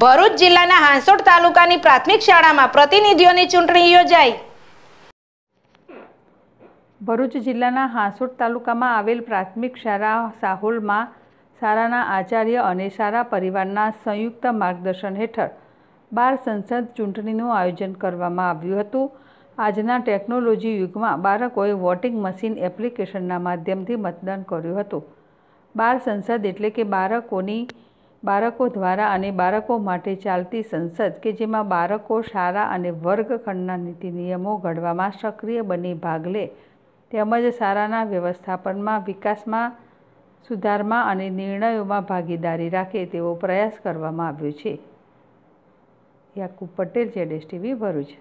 ભરૂચ જિલ્લાના હાંસોડ તાલુકાની પ્રાથમિક શાળામાં પ્રતિનિધિઓની ચૂંટણી યોજાઈ ભરૂચ જિલ્લાના હાંસોડ તાલુકામાં આવેલ પ્રાથમિક શાળા સાહોલમાં શાળાના આચાર્ય અને સારા પરિવારના સંયુક્ત માર્ગદર્શન હેઠળ બાળ સંસદ ચૂંટણીનું આયોજન કરવામાં આવ્યું હતું આજના ટેકનોલોજી યુગમાં બાળકોએ વોટિંગ મશીન એપ્લિકેશનના માધ્યમથી મતદાન કર્યું હતું બાળ સંસદ એટલે કે બાળકોની બાળકો દ્વારા અને બાળકો માટે ચાલતી સંસદ કે જેમાં બાળકો શાળા અને વર્ગખંડના નીતિ નિયમો ઘડવામાં સક્રિય બની ભાગ લે તેમજ શાળાના વ્યવસ્થાપનમાં વિકાસમાં સુધારમાં અને નિર્ણયોમાં ભાગીદારી રાખે તેવો પ્રયાસ કરવામાં આવ્યો છે યાકુબ પટેલ જેડેસ ટીવી ભરૂચ